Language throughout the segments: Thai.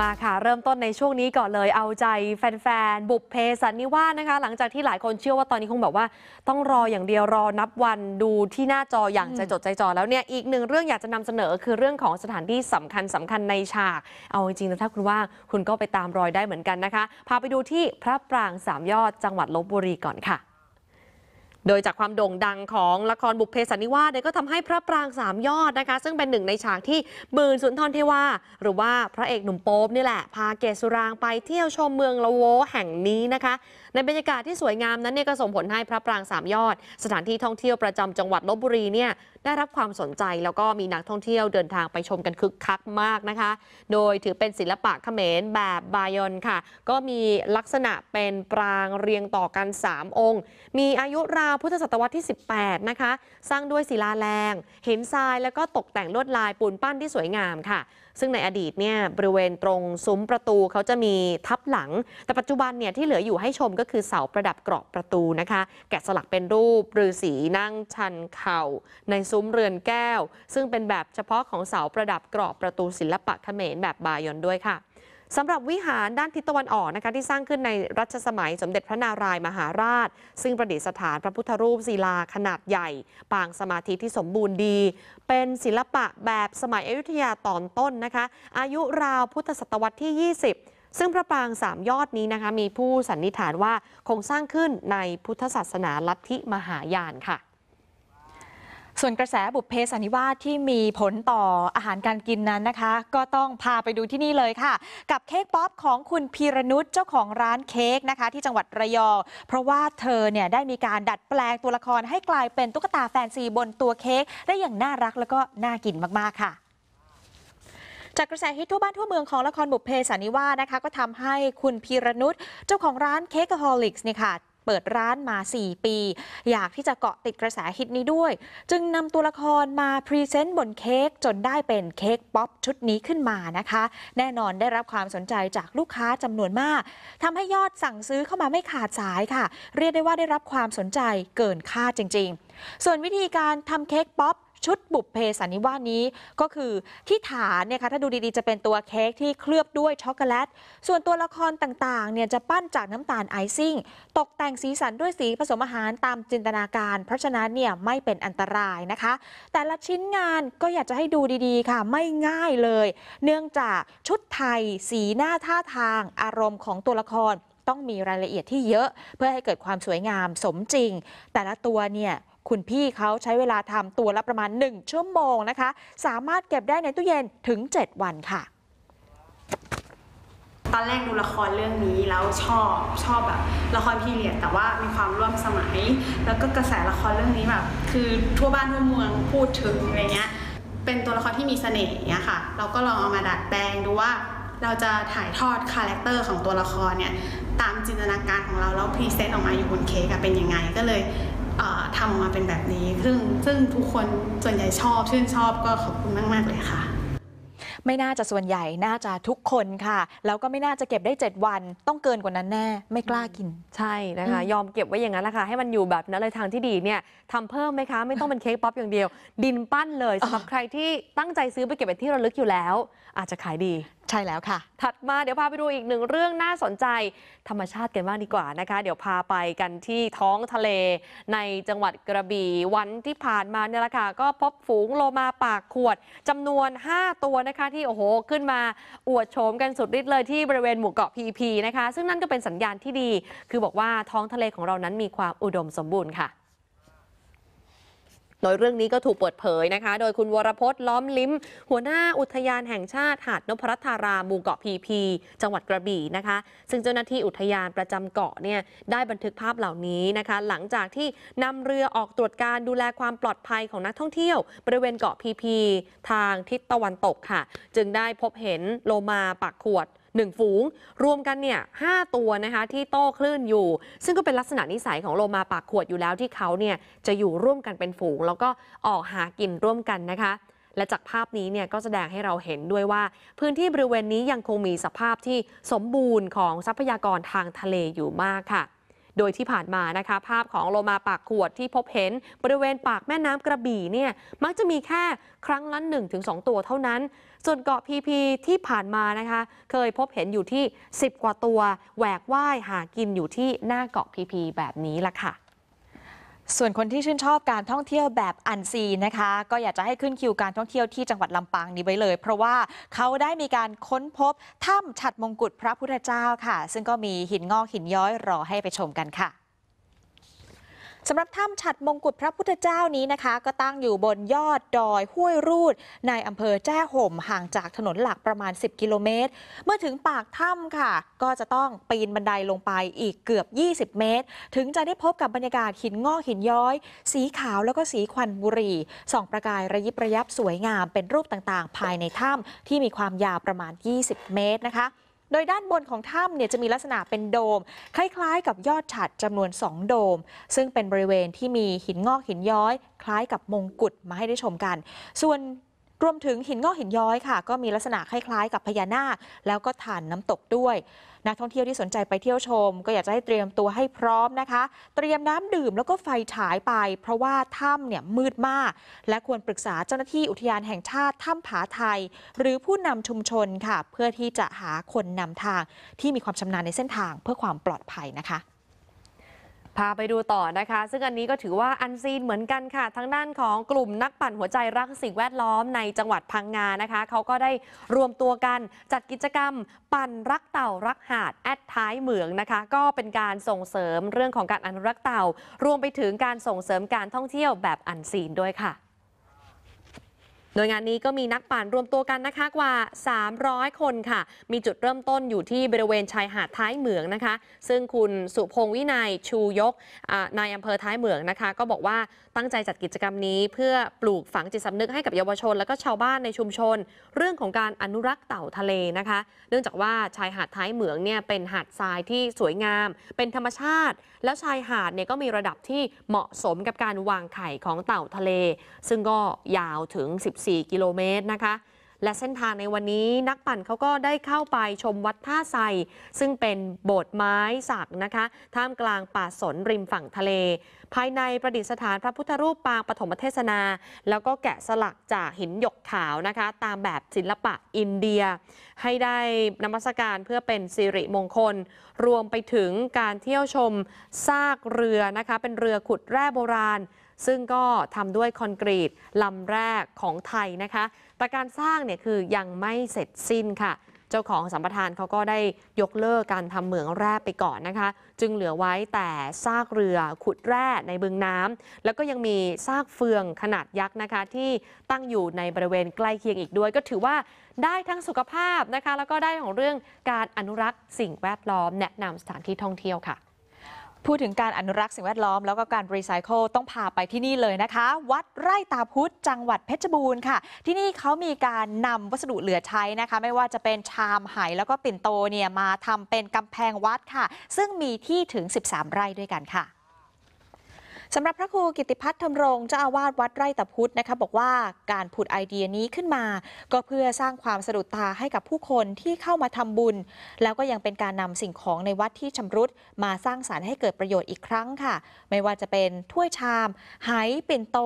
มาค่ะ เริ่มต้นในช่วงนี้ก่อนเลยเอาใจแฟน ๆ บุบเพสันนิวาสนะคะ หลังจากที่หลายคนเชื่อว่าตอนนี้คงแบบว่า ต้องรออย่างเดียวรอนับวันดูที่หน้าจออย่างใจจดใจจ่อแล้วเนี่ย อีกหนึ่งเรื่องอยากจะนำเสนอคือเรื่องของสถานที่สำคัญสำคัญในฉากเอาจริงๆนะถ้าคุณว่าคุณก็ไปตามรอยได้เหมือนกันนะคะพาไปดูที่พระปรางสามยอดจังหวัดลบบุรีก่อนค่ะโดยจากความโด่งดังของละครบุพเพสันนิวาสเนี่ยก็ทำให้พระปรางสามยอดนะคะ ซึ่งเป็นหนึ่งในฉากที่บืนสุนทรเทวา หรือว่าพระเอกหนุ่มโป๊บนี่แหละ พาเกศสุรางไปเที่ยวชมเมืองละโวแห่งนี้นะคะในบรรยากาศที่สวยงามนั้นเนี่ยก็ส่งผลให้พระปรางสามยอด สถานที่ท่องเที่ยวประจำจังหวัดลบบุรีเนี่ยได้รับความสนใจแล้วก็มีนักท่องเที่ยวเดินทางไปชมกันคึกคักมากนะคะ โดยถือเป็นศิลปะเขมรแบบบายอนค่ะ ก็มีลักษณะเป็นปรางเรียงต่อกัน 3 องค์ มีอายุราวพุทธศตวรรษที่ 18 นะคะ สร้างด้วยศิลาแรงเห็นทรายแล้วก็ตกแต่งลวดลายปูนปั้นที่สวยงามค่ะซึ่งในอดีตเนี่ยบริเวณตรงซุ้มประตูเขาจะมีทับหลัง แต่ปัจจุบันเนี่ยที่เหลืออยู่ให้ชมก็คือเสาประดับกรอบประตูนะคะ แกะสลักเป็นรูปฤาษีนั่งชันเข่า ในซุ้มเรือนแก้ว ซึ่งเป็นแบบเฉพาะของเสาประดับกรอบประตูศิลปะเขมรแบบบายอนด้วยค่ะสำหรับวิหารด้านทิศตะวันออกนะคะที่สร้างขึ้นในรัชสมัยสมเด็จพระนารายมหาราช ซึ่งประดิษฐานพระพุทธรูปศิลาขนาดใหญ่ ปางสมาธิที่สมบูรณ์ดี เป็นศิลปะแบบสมัยอยุธยาตอนต้นนะคะอายุราวพุทธศตวรรษที่ 20 ซึ่งพระปรางสามยอดนี้นะคะมีผู้สันนิษฐานว่าคงสร้างขึ้นในพุทธศาสนาลัทธิมหายานค่ะส่วนกระแสบุพเพสันนิวาสที่มีผลต่ออาหารการกินนั้นนะคะ ก็ต้องพาไปดูที่นี่เลยค่ะ กับเค้กป๊อปของคุณพีรนุชเจ้าของร้านเค้กนะคะ ที่จังหวัดระยอง เพราะว่าเธอเนี่ยได้มีการดัดแปลงตัวละครให้กลายเป็นตุ๊กตาแฟนซีบนตัวเค้กได้อย่างน่ารักแล้วก็น่ากินมากๆค่ะจากกระแสฮิตทั่วบ้านทั่วเมืองของละครบุพเพสันนิวาสนะคะ ก็ทำให้คุณพีรนุชเจ้าของร้านเค้กฮอลิกส์เนี่ยค่ะเปิดร้านมา 4 ปี อยากที่จะเกาะติดกระแสฮิตนี้ด้วย จึงนำตัวละครมาพรีเซนต์บนเค้กจนได้เป็นเค้กป๊อป ชุดนี้ขึ้นมานะคะ แน่นอนได้รับความสนใจจากลูกค้าจำนวนมากทำให้ยอดสั่งซื้อเข้ามาไม่ขาดสายค่ะ เรียกได้ว่าได้รับความสนใจเกินคาดจริงๆ ส่วนวิธีการทำเค้กป๊อปชุดบุบเพสันนิวาสนี้ก็คือที่ฐานเนี่ยค่ะ ถ้าดูดีๆ จะเป็นตัวเค้กที่เคลือบด้วยช็อกโกแลต ส่วนตัวละครต่างๆ เนี่ยจะปั้นจากน้ำตาลไอซิ่งตกแต่งสีสันด้วยสีผสมอาหารตามจินตนาการ เพราะฉะนั้นเนี่ยไม่เป็นอันตรายนะคะ แต่ละชิ้นงานก็อยากจะให้ดูดีๆ ค่ะ ไม่ง่ายเลย เนื่องจากชุดไทย สีหน้าท่าทาง อารมณ์ของตัวละครต้องมีรายละเอียดที่เยอะเพื่อให้เกิดความสวยงามสมจริง แต่ละตัวเนี่ยคุณพี่เขาใช้เวลาทำตัวละประมาณ 1 ชั่วโมงนะคะ สามารถเก็บได้ในตู้เย็นถึง 7 วันค่ะ ตอนแรกดูละครเรื่องนี้แล้วชอบชอบแบบละครพีเรียดแต่ว่ามีความร่วมสมัย แล้วก็กระแสละครเรื่องนี้แบบคือทั่วบ้านทั่วเมืองพูดถึงอะไรเงี้ยเป็นตัวละครที่มีเสน่ห์เงี้ยค่ะเราก็ลองเอามาดัดแปลงดูว่าเราจะถ่ายทอดคาแรคเตอร์ของตัวละครเนี่ยตามจินตนาการของเราแล้วพรีเซนต์ออกมาอยู่บนเค้กเป็นยังไงก็เลยทำามาเป็นแบบนี้ ซึ่งซึ่งทุกคนส่วนใหญ่ชอบชื่นชอบก็ขอบคุณมากมากเลยค่ะ ไม่น่าจะส่วนใหญ่น่าจะทุกคนค่ะ แล้วก็ไม่น่าจะเก็บได้ 7 วัน ต้องเกินกว่านั้นแน่ไม่กล้ากินใช่นะคะ ยอมเก็บไว้อย่างนั้นแหละค่ะให้มันอยู่แบบนั้นเลยทางที่ดีเนี่ยทำเพิ่มไหมคะ ไม่ต้องเป็นเค้กป๊อปอย่างเดียว ดินปั้นเลยสำหรับใครที่ตั้งใจซื้อไปเก็บเป็นที่ระลึกอยู่แล้ว อาจจะขายดีใช่แล้วค่ะ ถัดมาเดี๋ยวพาไปดูอีกหนึ่งเรื่องน่าสนใจธรรมชาติกันบ้างดีกว่านะคะ เดี๋ยวพาไปกันที่ท้องทะเล ในจังหวัดกระบี่ วันที่ผ่านมาเนี่ยแหละค่ะ ก็พบฝูงโลมาปากขวดจำนวน 5 ตัวนะคะ ที่ โอ้โห ขึ้นมาอวดโฉมกันสุดฤทธิ์เลยที่บริเวณหมู่เกาะพีพีนะคะ ซึ่งนั่นก็เป็นสัญญาณที่ดี คือบอกว่าท้องทะเลของเรานั้นมีความอุดมสมบูรณ์ค่ะโดยเรื่องนี้ก็ถูกเปิดเผยนะคะ โดยคุณวรพจน์ล้อมลิ้ม หัวหน้าอุทยานแห่งชาติ หาดนพรัตธารามูเกาะพีพี จังหวัดกระบี่นะคะ ซึ่งเจ้าหน้าที่อุทยานประจำเกาะเนี่ยได้บันทึกภาพเหล่านี้นะคะ หลังจากที่นำเรือออกตรวจการดูแลความปลอดภัยของนักท่องเที่ยวบริเวณเกาะพีพีทางทิศตะวันตกค่ะ จึงได้พบเห็นโลมาปากขวด1ฝูงรวมกันเนี่ยหตัวนะคะที่โต้คลื่นอยู่ ซึ่งก็เป็นลักษณะนิสัยของโลมาปากขวดอยู่แล้วที่เขาเนี่ยจะอยู่ร่วมกันเป็นฝูง แล้วก็ออกหากินร่วมกันนะคะ และจากภาพนี้เนี่ยก็แสดงให้เราเห็นด้วยว่า พื้นที่บริเวณนี้ยังคงมีสภาพที่สมบูรณ์ของทรัพยากรทางทะเลอยู่มากค่ะโดยที่ผ่านมานะคะ ภาพของโลมาปากขวดที่พบเห็นบริเวณปากแม่น้ำกระบี่เนี่ยมักจะมีแค่ครั้งละ1-2ตัวเท่านั้น ส่วนเกาะพีพีที่ผ่านมานะคะ เคยพบเห็นอยู่ที่ 10 กว่าตัวแหวกว่ายหากินอยู่ที่หน้าเกาะพีพีแบบนี้ล่ะค่ะส่วนคนที่ชื่นชอบการท่องเที่ยวแบบอันซีนะคะ ก็อยากจะให้ขึ้นคิวการท่องเที่ยวที่จังหวัดลำปางนี้ไว้เลย เพราะว่าเขาได้มีการค้นพบถ้ำฉัดมงกุฎพระพุทธเจ้าค่ะ ซึ่งก็มีหินงอกหินย้อย รอให้ไปชมกันค่ะสำหรับถ้ำฉัดมงกุฎพระพุทธเจ้านี้นะคะ ก็ตั้งอยู่บนยอด ดอย ห้วยรูด ในอำเภอแจ้ห่ม ห่างจากถนนหลักประมาณ 10 กิโลเมตร เมื่อถึงปากถ้ำค่ะ ก็จะต้องปีนบันไดลงไปอีกเกือบ 20 เมตร ถึงจะได้พบกับบรรยากาศหินงอกหินย้อย สีขาวแล้วก็สีควันบุหรี่ส่องประกายระยิบระยับสวยงามเป็นรูปต่างๆ ภายในถ้ำที่มีความยาวประมาณ 20 เมตรนะคะโดยด้านบนของถ้ำเนี่ยจะมีลักษณะเป็นโดม คล้ายๆ กับยอดฉัดจำนวน 2 โดม ซึ่งเป็นบริเวณที่มีหินงอกหินย้อย คล้ายกับมงกุฎมาให้ได้ชมกัน ส่วนรวมถึงหินงอกหินย้อยค่ะ ก็มีลักษณะคล้ายๆ กับพญานาคแล้วก็ฐานน้ำตกด้วยนักท่องเที่ยวที่สนใจไปเที่ยวชม ก็อยากจะให้เตรียมตัวให้พร้อมนะคะ เตรียมน้ำดื่มแล้วก็ไฟฉายไป เพราะว่าถ้ำเนี่ยมืดมาก และควรปรึกษาเจ้าหน้าที่อุทยานแห่งชาติถ้ำผาไทย หรือผู้นำชุมชน ค่ะ เพื่อที่จะหาคนนำทางที่มีความชำนาญในเส้นทางเพื่อความปลอดภัยนะคะพาไปดูต่อนะคะ ซึ่งอันนี้ก็ถือว่าอันซีนเหมือนกันค่ะ ทางด้านของกลุ่มนักปั่นหัวใจรักสิ่งแวดล้อมในจังหวัดพังงานะคะ เขาก็ได้รวมตัวกันจัดกิจกรรมปั่นรักเต่ารักหาดแอดท้ายเหมืองนะคะ ก็เป็นการส่งเสริมเรื่องของการอนุรักษ์เต่า รวมไปถึงการส่งเสริมการท่องเที่ยวแบบอันซีนด้วยค่ะโดยงานนี้ก็มีนักปั่นรวมตัวกันนะคะกว่า 300 คนค่ะ มีจุดเริ่มต้นอยู่ที่บริเวณชายหาดท้ายเหมืองนะคะ ซึ่งคุณสุพงศ์วินัยชูยกนายอำเภอท้ายเหมืองนะคะ ก็บอกว่าตั้งใจจัดกิจกรรมนี้เพื่อปลูกฝังจิตสำนึกให้กับเยาวชนและก็ชาวบ้านในชุมชนเรื่องของการอนุรักษ์เต่าทะเลนะคะ เนื่องจากว่าชายหาดท้ายเหมืองเนี่ยเป็นหาดทรายที่สวยงาม เป็นธรรมชาติ แล้วชายหาดเนี่ยก็มีระดับที่เหมาะสมกับการวางไข่ของเต่าทะเล ซึ่งก็ยาวถึง12 14กิโลเมตรนะคะและเส้นทางในวันนี้นักปั่นเขาก็ได้เข้าไปชมวัดท่าไซซึ่งเป็นโบสถ์ไม้สักนะคะท่ามกลางป่าสนริมฝั่งทะเล ภายในประดิษฐานพระพุทธรูปปางปฐมเทศนา แล้วก็แกะสลักจากหินหยกขาวนะคะตามแบบศิลปะอินเดีย ให้ได้นมัสการเพื่อเป็นสิริมงคล รวมไปถึงการเที่ยวชมซากเรือนะคะเป็นเรือขุดแร่โบราณซึ่งก็ทำด้วยคอนกรีตลำแรกของไทยนะคะ แต่การสร้างเนี่ยคือยังไม่เสร็จสิ้นค่ะ เจ้าของสัมปทานเขาก็ได้ยกเลิกการทำเหมืองแร่ไปก่อนนะคะ จึงเหลือไว้แต่ซากเรือขุดแร่ในบึงน้ำแล้วก็ยังมีซากเฟืองขนาดยักษ์นะคะ ที่ตั้งอยู่ในบริเวณใกล้เคียงอีกด้วย ก็ถือว่าได้ทั้งสุขภาพนะคะ แล้วก็ได้ของเรื่องการอนุรักษ์สิ่งแวดล้อมแนะนำสถานที่ท่องเที่ยวค่ะพูดถึงการอนุรักษ์สิ่งแวดล้อมแล้วก็การรีไซเคิลต้องพาไปที่นี่เลยนะคะ วัดไร่ตาพุธจังหวัดเพชรบูรณ์ค่ะ ที่นี่เขามีการนำวัสดุเหลือใช้นะคะ ไม่ว่าจะเป็นชามไหแล้วก็ปิ่นโตเนี่ย มาทำเป็นกำแพงวัดค่ะ ซึ่งมีที่ถึง 13 ไร่ด้วยกันค่ะสำหรับพระครูกิติพัฒน์ธรรมรงเจ้าอาวาสวัดไร่ตะพุธนะคะ บอกว่าการผุดไอเดียนี้ขึ้นมา ก็เพื่อสร้างความสะดุดตาให้กับผู้คนที่เข้ามาทำบุญ แล้วก็ยังเป็นการนำสิ่งของในวัดที่ชำรุดมาสร้างสารรค์ให้เกิดประโยชน์อีกครั้งค่ะ ไม่ว่าจะเป็นถ้วยชาม ไหปิ่นโต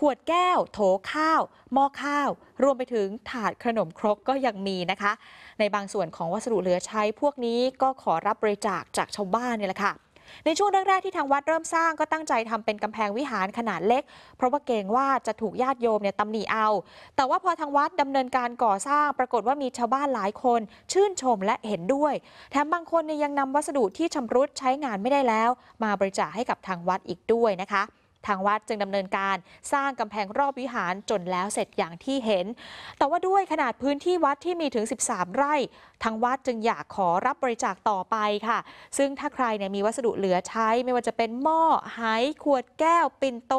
ขวดแก้ว โถข้าว หม้อข้าว รวมไปถึงถาดขนมครกก็ยังมีนะคะ ในบางส่วนของวัสดุเหลือใช้พวกนี้ก็ขอรับบริจาคจากชาวบ้านนี่แหละค่ะในช่วงแรกๆที่ทางวัดเริ่มสร้างก็ตั้งใจทำเป็นกำแพงวิหารขนาดเล็ก เพราะว่าเกรงว่าจะถูกญาติโยมเนี่ยตำหนิเอา แต่ว่าพอทางวัดดำเนินการก่อสร้างปรากฏว่ามีชาวบ้านหลายคน ชื่นชมและเห็นด้วย แถมบางคนเนี่ยยังนำวัสดุที่ชำรุดใช้งานไม่ได้แล้วมาบริจาคให้กับทางวัดอีกด้วยนะคะทางวัดจึงดำเนินการสร้างกำแพงรอบวิหารจนแล้วเสร็จอย่างที่เห็น แต่ว่าด้วยขนาดพื้นที่วัดที่มีถึง 13 ไร่ ทางวัดจึงอยากขอรับบริจาคต่อไปค่ะ ซึ่งถ้าใครเนี่ยมีวัสดุเหลือใช้ไม่ว่าจะเป็นหม้อหาย ขวด แก้ว ปิ่นโต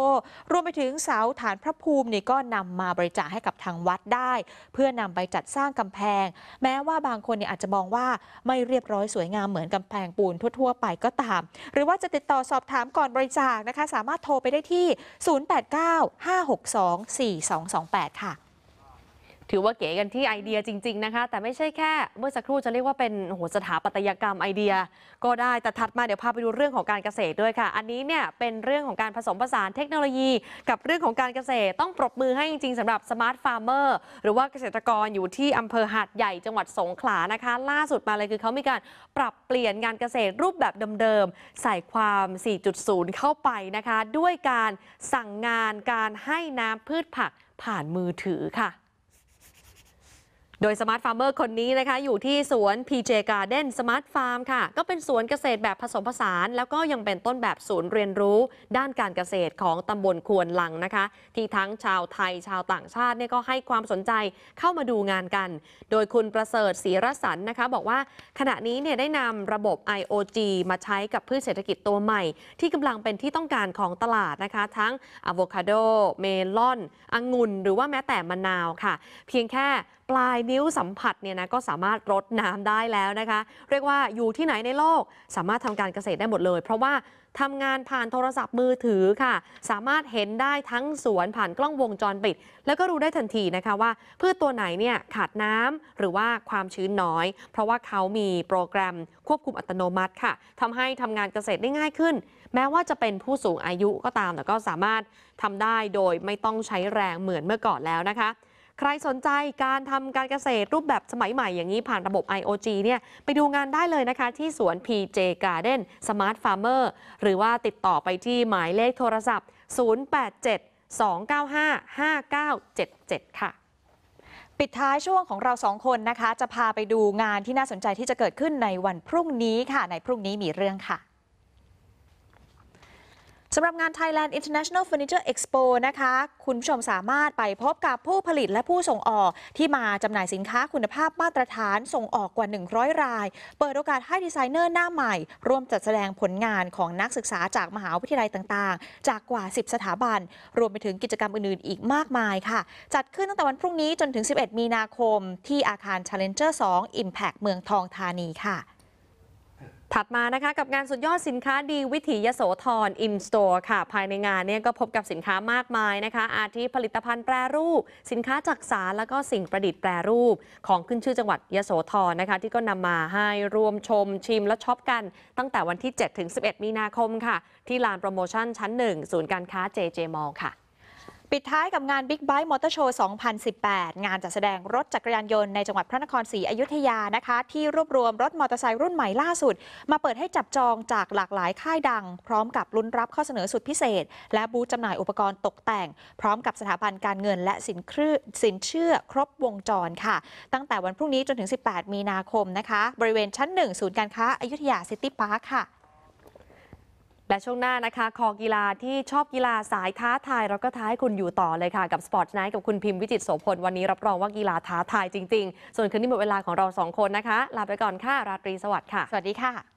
รวมไปถึงเสาฐานพระภูมินี่ก็นำมาบริจาคให้กับทางวัดได้ เพื่อนำไปจัดสร้างกำแพง แม้ว่าบางคนเนี่ยอาจจะมองว่าไม่เรียบร้อยสวยงามเหมือนกำแพงปูนทั่ว ๆ ไปก็ตาม หรือว่าจะติดต่อสอบถามก่อนบริจาคนะคะ สามารถโทรไปได้ที่ 0895624228 ค่ะถือว่าเก๋กันที่ไอเดียจริง ๆนะคะ แต่ไม่ใช่แค่เมื่อสักครู่จะเรียกว่าเป็นโหสถาปัตยกรรมไอเดียก็ได้แต่ถัดมาเดี๋ยวพาไปดูเรื่องของการเกษตรด้วยค่ะ อันนี้เนี่ยเป็นเรื่องของการผสมผสานเทคโนโลยี กับเรื่องของการเกษตรต้องปรบมือให้จริงๆสำหรับสมาร์ทฟาร์มเมอร์หรือว่าเกษตรกรอยู่ที่อำเภอหาดใหญ่จังหวัดสงขลานะคะล่าสุดมาเลยคือเขามีการปรับเปลี่ยนงานเกษตรรูปแบบเดิมๆใส่ความ 4.0 เข้าไปนะคะ ด้วยการสั่งงานการให้น้ำพืชผักผ่านมือถือค่ะโดยสมาร์ทฟาร์มเมอร์คนนี้นะคะอยู่ที่สวน PJ Garden Smart Farm ค่ะก็เป็นสวนเกษตรแบบผสมผสาน แล้วก็ยังเป็นต้นแบบศูนย์เรียนรู้ด้านการเกษตรของตำบลควนลังนะคะ ที่ทั้งชาวไทยชาวต่างชาติเนี่ยก็ให้ความสนใจเข้ามาดูงานกัน โดยคุณประเสริฐศรีรสันนะคะ บอกว่าขณะนี้เนี่ยได้นำระบบ IOG มาใช้กับพืชเศรษฐกิจตัวใหม่ ที่กำลังเป็นที่ต้องการของตลาดนะคะ ทั้งอะโวคาโดเมลอนองุ่นหรือว่าแม้แต่มะนาวค่ะ เพียงแค่ปลายนิ้วสัมผัสเนี่ยนะก็สามารถรดน้ำได้แล้วนะคะเรียกว่าอยู่ที่ไหนในโลกสามารถทำการเกษตรได้หมดเลย เพราะว่าทำงานผ่านโทรศัพท์มือถือค่ะ สามารถเห็นได้ทั้งสวนผ่านกล้องวงจรปิด แล้วก็รู้ได้ทันทีนะคะว่าพืชตัวไหนเนี่ยขาดน้ำหรือว่าความชื้นน้อย เพราะว่าเขามีโปรแกรมควบคุมอัตโนมัติค่ะทำให้ทำงานเกษตรได้ง่ายขึ้น แม้ว่าจะเป็นผู้สูงอายุก็ตามแต่ก็สามารถทำได้โดยไม่ต้องใช้แรงเหมือนเมื่อก่อนแล้วนะคะใครสนใจการทำการเกษตรรูปแบบสมัยใหม่อย่างนี้ผ่านระบบ IOG เนี่ยไปดูงานได้เลยนะคะที่สวน PJ Garden Smart Farmer หรือว่าติดต่อไปที่หมายเลขโทรศัพท์ 087 295 5977 ค่ะ ปิดท้ายช่วงของเราสองคนนะคะ จะพาไปดูงานที่น่าสนใจที่จะเกิดขึ้นในวันพรุ่งนี้ค่ะ ในพรุ่งนี้มีเรื่องค่ะสำหรับงาน Thailand International Furniture Expo นะคะ คุณผู้ชมสามารถไปพบกับผู้ผลิตและผู้ส่งออกที่มาจำหน่ายสินค้าคุณภาพมาตรฐานส่งออกกว่า 100 ราย เปิดโอกาสให้ดีไซเนอร์หน้าใหม่ ร่วมจัดแสดงผลงานของนักศึกษาจากมหาวิทยาลัยต่างๆ จากกว่า 10 สถาบันรวมไปถึงกิจกรรมอื่นๆ อีกมากมายค่ะ จัดขึ้นตั้งแต่วันพรุ่งนี้จนถึง 11 มีนาคม ที่อาคาร Challenger 2 Impact เมืองทองธานีค่ะถัดมานะคะกับงานสุดยอดสินค้าดีวิถียโสธรอินสโตร์ค่ะ ภายในงานเนี่ยก็พบกับสินค้ามากมายนะคะ อาทิผลิตภัณฑ์แปรรูป สินค้าจักสารแล้วก็สิ่งประดิษฐ์แปรรูป ของขึ้นชื่อจังหวัดยโสธรนะคะที่ก็นำมาให้รวมชมชิมและช็อปกันตั้งแต่วันที่ 7-11 มีนาคมค่ะ ที่ลานโปรโมชั่นชั้น 1 ศูนย์การค้า JJ Mall ค่ะปิดท้ายกับงานบิ๊กไบค์มอเตอร์โชว์2018 งานจัดแสดงรถจักรยานยนต์ในจังหวัดพระนครศรีอยุธยา นะคะ ที่รวบรวมรถมอเตอร์ไซค์รุ่นใหม่ล่าสุด มาเปิดให้จับจองจากหลากหลายค่ายดัง พร้อมกับลุ้นรับข้อเสนอสุดพิเศษ และบูธจำหน่ายอุปกรณ์ตกแต่ง พร้อมกับสถาบันการเงินและสินคสินเชื่อครบวงจรค่ะ ตั้งแต่วันพรุ่งนี้จนถึง 18 มีนาคมนะคะ บริเวณชั้น1ศูนย์การค้าอยุธยาซิตี้พาร์คค่ะและช่วงหน้านะคะ คอกีฬาที่ชอบกีฬาสายท้าทายเราก็ท้ายคุณอยู่ต่อเลยค่ะกับสปอร์ตไนท์กับคุณพิมพ์วิจิตโสพล วันนี้รับรองว่ากีฬาท้าทายจริงๆ ส่วนคืนนี้หมดเวลาของเราสองคนนะคะ ลาไปก่อนค่ะ ราตรีสวัสดิ์ค่ะ สวัสดีค่ะ